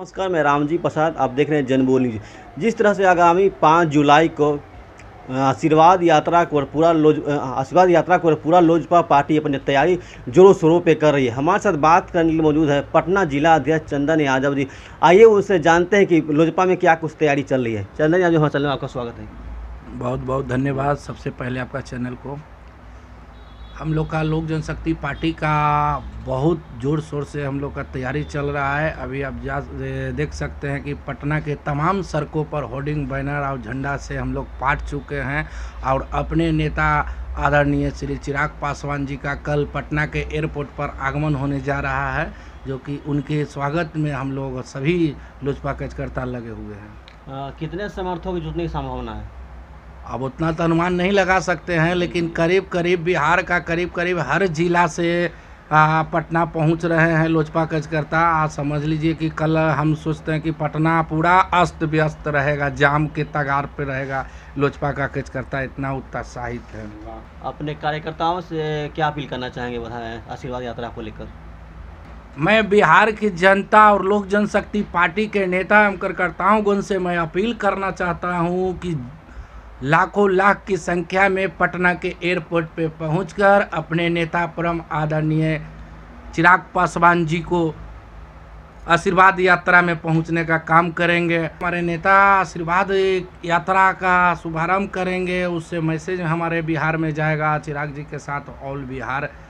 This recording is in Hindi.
नमस्कार मैं रामजी प्रसाद आप देख रहे हैं जनबोली जिस तरह से आगामी पाँच जुलाई को आशीर्वाद यात्रा को पूरा लोज आशीर्वाद यात्रा को पूरा लोजपा पार्टी अपनी तैयारी जोरों शोरों पे कर रही है हमारे साथ बात करने के लिए मौजूद है पटना जिला अध्यक्ष चंदन यादव जी आइए उनसे जानते हैं कि लोजपा में क्या कुछ तैयारी चल रही है चंदन यादव हाँ हमारे चैनल में आपका स्वागत है बहुत बहुत धन्यवाद सबसे पहले आपका चैनल को हम लोग का लोक जनशक्ति पार्टी का बहुत ज़ोर शोर से हम लोग का तैयारी चल रहा है अभी आप जा देख सकते हैं कि पटना के तमाम सड़कों पर होर्डिंग बैनर और झंडा से हम लोग पाट चुके हैं और अपने नेता आदरणीय श्री चिराग पासवान जी का कल पटना के एयरपोर्ट पर आगमन होने जा रहा है जो कि उनके स्वागत में हम लोग सभी लोजपा कार्यकर्ता लगे हुए हैं कितने समर्थकों की जुटने की संभावना है अब उतना तो अनुमान नहीं लगा सकते हैं लेकिन करीब करीब बिहार का करीब करीब हर जिला से आ, पटना पहुंच रहे हैं लोजपा कार्यकर्ता आज समझ लीजिए कि कल हम सोचते हैं कि पटना पूरा अस्त व्यस्त रहेगा जाम के तगार पर रहेगा लोजपा का कार्यकर्ता इतना उत्साहित है अपने कार्यकर्ताओं से क्या अपील करना चाहेंगे आशीर्वाद यात्रा को लेकर मैं बिहार की जनता और लोक जनशक्ति पार्टी के नेता एवं कार्यकर्ताओं गुण से मैं अपील करना चाहता हूँ कि लाखों लाख की संख्या में पटना के एयरपोर्ट पर पहुंचकर अपने नेता परम आदरणीय चिराग पासवान जी को आशीर्वाद यात्रा में पहुंचने का काम करेंगे हमारे नेता आशीर्वाद यात्रा का शुभारंभ करेंगे उससे मैसेज हमारे बिहार में जाएगा चिराग जी के साथ ऑल बिहार